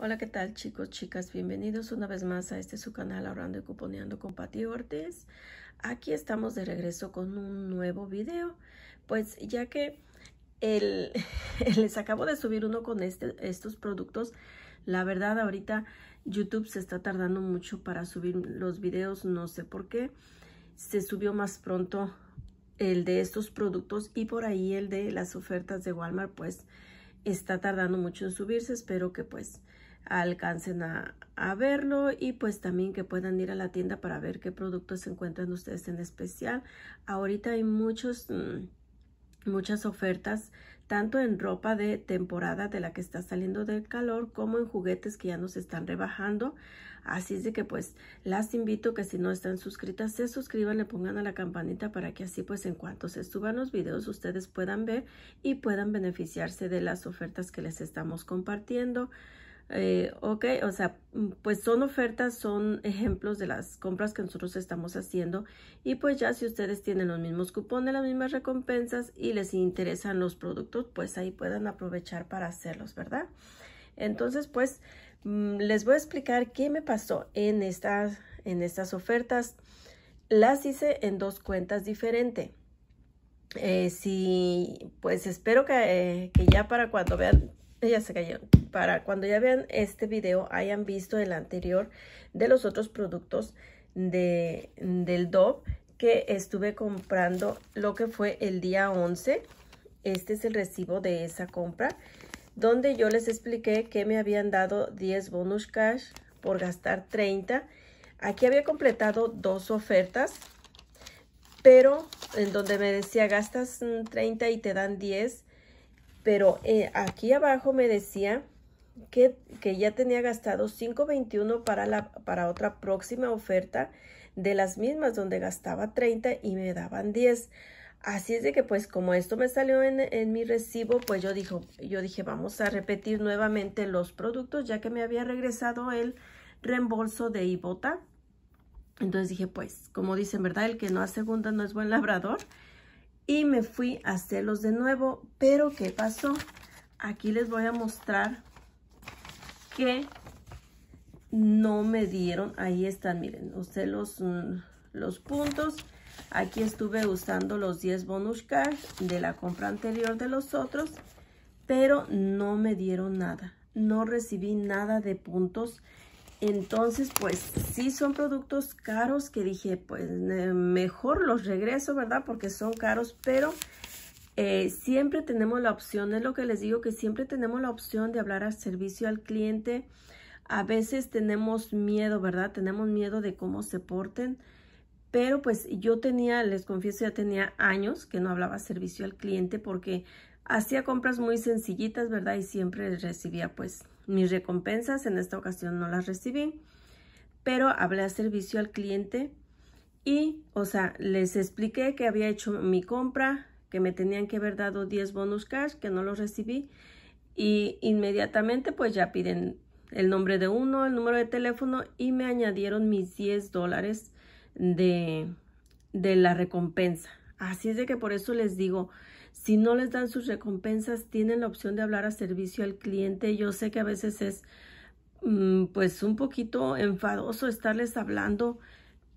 Hola, ¿qué tal chicos, chicas? Bienvenidos una vez más a este su canal Ahorrando y Cuponeando con Pati Ortiz. Aquí estamos de regreso con un nuevo video. Pues ya que el, les acabo de subir uno con este, estos productos, la verdad ahorita YouTube se está tardando mucho para subir los videos, no sé por qué. Se subió más pronto el de estos productos y por ahí el de las ofertas de Walmart, pues está tardando mucho en subirse. Espero que pues alcancen a, verlo y pues también que puedan ir a la tienda para ver qué productos se encuentran ustedes en especial. Ahorita hay muchos, mm, muchas ofertas, tanto en ropa de temporada de la que está saliendo del calor como en juguetes que ya nos están rebajando. Así es de que pues las invito que si no están suscritas se suscriban, le pongan a la campanita para que así pues en cuanto se suban los videos ustedes puedan ver y puedan beneficiarse de las ofertas que les estamos compartiendo. Eh, ok, o sea, mm, pues son ofertas, son ejemplos de las compras que nosotros estamos haciendo y pues ya si ustedes tienen los mismos cupones, las mismas recompensas y les interesan los productos, pues ahí puedan aprovechar para hacerlos, ¿verdad? Entonces, pues mm, les voy a explicar qué me pasó en estas, en estas ofertas. Las hice en dos cuentas diferentes. Eh, pues espero eh, que ya para cuando vean ella se cayó Para cuando ya vean este video, hayan visto el anterior de los otros productos de, del Dove que estuve comprando lo que fue el día 11. Este es el recibo de esa compra donde yo les expliqué que me habían dado 10 bonus cash por gastar 30. Aquí había completado dos ofertas, pero en donde me decía gastas 30 mm, y te dan 10 pero eh, aquí abajo me decía que, ya tenía gastado 5.21 para, para otra próxima oferta de las mismas donde gastaba 30 y me daban 10. Así es de que pues como esto me salió en, mi recibo, pues yo, yo dije vamos a repetir nuevamente los productos ya que me había regresado el reembolso de Ibota. Entonces dije pues como dicen verdad el que no hace segunda no es buen labrador y me fui a hacerlos de nuevo. Pero ¿qué pasó? Aquí les voy a mostrar que no me dieron. Ahí están, miren, usé los, mm, los puntos. Aquí estuve usando los 10 bonus cards de la compra anterior de los otros, pero no me dieron nada. No recibí nada de puntos entonces, pues sí son productos caros que dije, pues mejor los regreso, ¿verdad? Porque son caros, pero eh, siempre tenemos la opción, es lo que les digo, que siempre tenemos la opción de hablar al servicio al cliente. A veces tenemos miedo, ¿verdad? Tenemos miedo de cómo se porten, pero pues yo tenía, les confieso, ya tenía años que no hablaba servicio al cliente porque hacía compras muy sencillitas, ¿verdad? Y siempre recibía pues mis recompensas en esta ocasión no las recibí, pero hablé a servicio al cliente y, o sea, les expliqué que había hecho mi compra, que me tenían que haber dado 10 bonus cash, que no los recibí y inmediatamente pues ya piden el nombre de uno, el número de teléfono y me añadieron mis 10 dólares de, de la recompensa. Así es de que por eso les digo, si no les dan sus recompensas, tienen la opción de hablar a servicio al cliente. Yo sé que a veces es mm, pues un poquito enfadoso estarles hablando,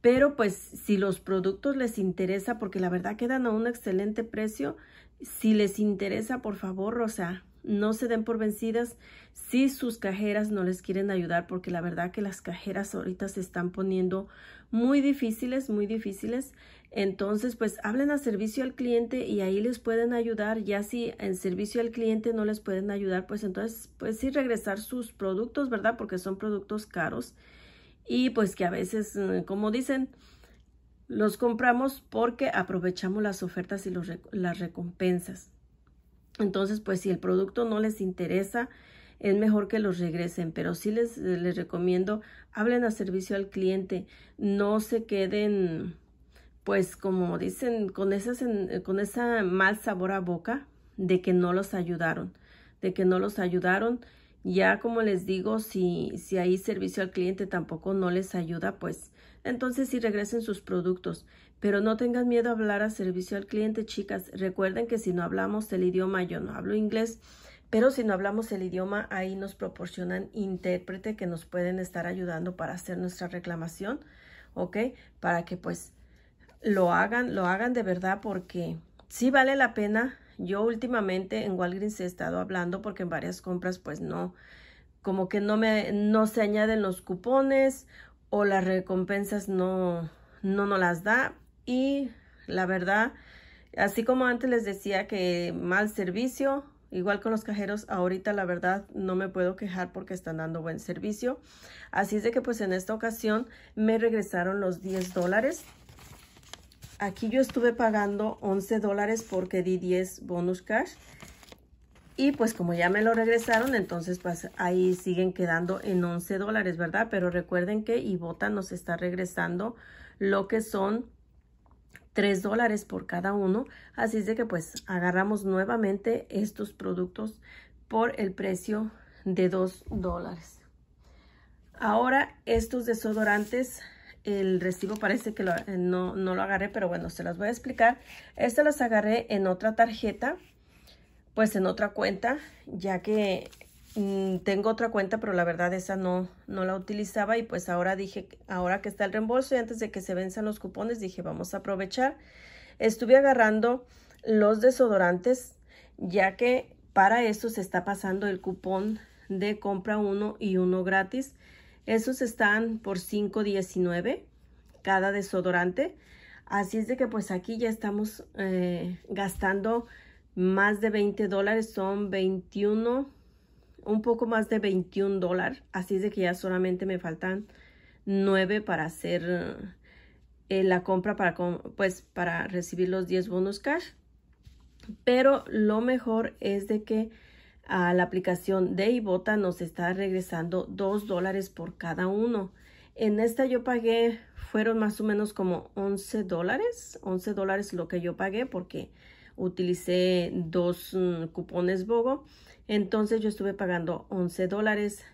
pero pues si los productos les interesa, porque la verdad quedan a un excelente precio, si les interesa, por favor, o sea no se den por vencidas si sus cajeras no les quieren ayudar, porque la verdad que las cajeras ahorita se están poniendo muy difíciles, muy difíciles. Entonces, pues hablen a servicio al cliente y ahí les pueden ayudar. Ya si en servicio al cliente no les pueden ayudar, pues entonces, pues sí regresar sus productos, ¿verdad? Porque son productos caros y pues que a veces, mm, como dicen, los compramos porque aprovechamos las ofertas y las recompensas. Entonces, pues si el producto no les interesa, es mejor que los regresen, pero sí les, les recomiendo, hablen a servicio al cliente, no se queden, pues como dicen, con, esas, eh, con esa mal sabor a boca de que no los ayudaron, de que no los ayudaron. Ya como les digo, si, si hay servicio al cliente tampoco no les ayuda, pues entonces sí regresen sus productos. Pero no tengan miedo a hablar a servicio al cliente, chicas. Recuerden que si no hablamos el idioma, yo no hablo inglés, pero si no hablamos el idioma, ahí nos proporcionan intérprete que nos pueden estar ayudando para hacer nuestra reclamación, ¿ok? Para que pues lo hagan, lo hagan de verdad porque sí vale la pena. Yo últimamente en Walgreens he estado hablando porque en varias compras pues no, como que no me, no se añaden los cupones o las recompensas no, no nos las da, y la verdad, así como antes les decía que mal servicio, igual con los cajeros, ahorita la verdad no me puedo quejar porque están dando buen servicio. Así es de que pues en esta ocasión me regresaron los 10 dólares. Aquí yo estuve pagando 11 dólares porque di 10 bonus cash. Y pues como ya me lo regresaron, entonces pues ahí siguen quedando en 11 dólares, ¿verdad? Pero recuerden que Ibota nos está regresando lo que son 3 dólares por cada uno. Así es de que pues agarramos nuevamente estos productos por el precio de 2 dólares. Ahora estos desodorantes, el recibo parece que eh, no, no, lo agarré, pero bueno, se las voy a explicar. Estas las agarré en otra tarjeta, pues en otra cuenta, ya que Mm, tengo otra cuenta, pero la verdad esa no, no la utilizaba y pues ahora dije, ahora que está el reembolso y antes de que se venzan los cupones, dije, vamos a aprovechar. Estuve agarrando los desodorantes, ya que para eso se está pasando el cupón de compra uno y uno gratis. Esos están por $5.19 cada desodorante. Así es de que pues aquí ya estamos eh, gastando más de 20 dólares, son 21 un poco más de 21 dólares. Así es de que ya solamente me faltan 9 para hacer eh, la compra para, pues, para recibir los 10 bonus cash. Pero lo mejor es de que a la aplicación de Ibota nos está regresando 2 dólares por cada uno. En esta yo pagué, fueron más o menos como 11 dólares, 11 dólares lo que yo pagué porque utilicé dos mm, cupones Bogo. Entonces yo estuve pagando 11 dólares,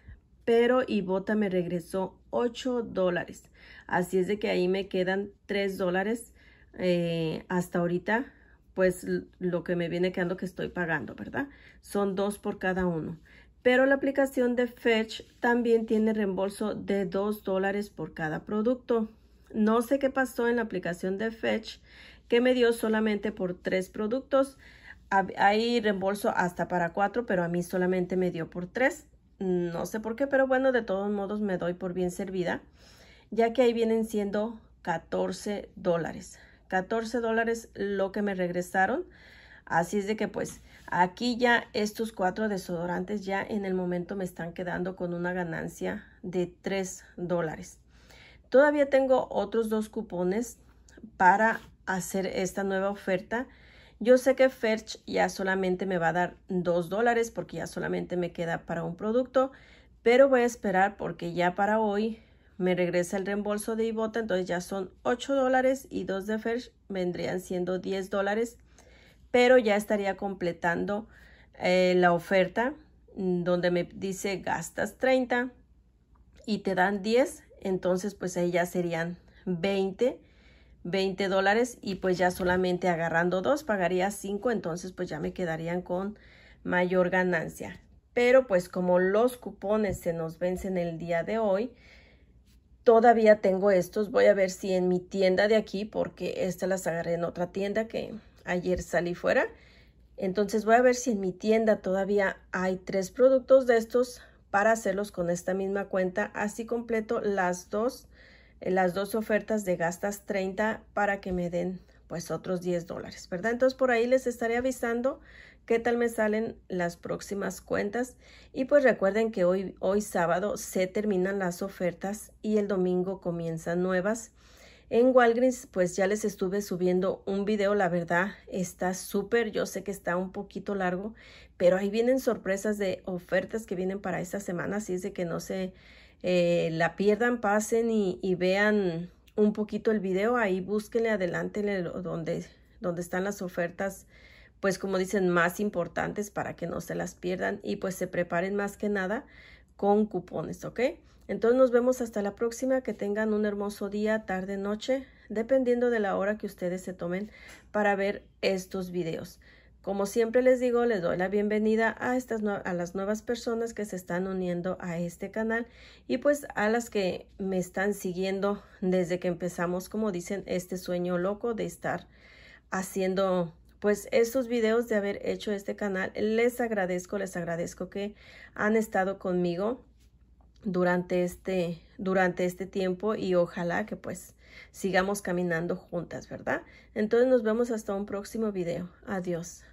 pero Ibota me regresó 8 dólares. Así es de que ahí me quedan 3 dólares eh, hasta ahorita, pues lo que me viene quedando que estoy pagando, ¿verdad? Son 2 por cada uno. Pero la aplicación de Fetch también tiene reembolso de 2 dólares por cada producto. No sé qué pasó en la aplicación de Fetch que me dio solamente por tres productos. Hay reembolso hasta para cuatro, pero a mí solamente me dio por tres. No sé por qué, pero bueno, de todos modos me doy por bien servida, ya que ahí vienen siendo 14 dólares. 14 dólares lo que me regresaron. Así es de que pues aquí ya estos cuatro desodorantes ya en el momento me están quedando con una ganancia de 3 dólares. Todavía tengo otros dos cupones para hacer esta nueva oferta. Yo sé que Ferch ya solamente me va a dar 2 dólares porque ya solamente me queda para un producto, pero voy a esperar porque ya para hoy me regresa el reembolso de Ibota, entonces ya son 8 dólares y 2 de Ferch vendrían siendo 10 dólares, pero ya estaría completando eh, la oferta mm, donde me dice gastas 30 y te dan 10 entonces pues ahí ya serían 20 20 dólares y pues ya solamente agarrando dos pagaría 5 entonces pues ya me quedarían con mayor ganancia pero pues como los cupones se nos vencen el día de hoy todavía tengo estos voy a ver si en mi tienda de aquí porque estas las agarré en otra tienda que ayer salí fuera entonces voy a ver si en mi tienda todavía hay tres productos de estos para hacerlos con esta misma cuenta. Así completo las dos, eh, las dos ofertas de gastas 30 para que me den pues otros 10 dólares, ¿verdad? Entonces por ahí les estaré avisando qué tal me salen las próximas cuentas. Y pues recuerden que hoy, hoy sábado se terminan las ofertas y el domingo comienzan nuevas. En Walgreens, pues ya les estuve subiendo un video, la verdad, está súper, yo sé que está un poquito largo, pero ahí vienen sorpresas de ofertas que vienen para esta semana, así es de que no se eh, la pierdan, pasen y, vean un poquito el video, ahí búsquenle, adelante donde, donde están las ofertas, pues como dicen, más importantes para que no se las pierdan y pues se preparen más que nada con cupones, ¿ok? Entonces nos vemos hasta la próxima, que tengan un hermoso día, tarde, noche, dependiendo de la hora que ustedes se tomen para ver estos videos. Como siempre les digo, les doy la bienvenida a, estas a las nuevas personas que se están uniendo a este canal y pues a las que me están siguiendo desde que empezamos, como dicen, este sueño loco de estar haciendo pues estos videos de haber hecho este canal. Les agradezco, les agradezco que han estado conmigo durante este, durante este tiempo y ojalá que pues sigamos caminando juntas, ¿verdad? Entonces nos vemos hasta un próximo video. Adiós.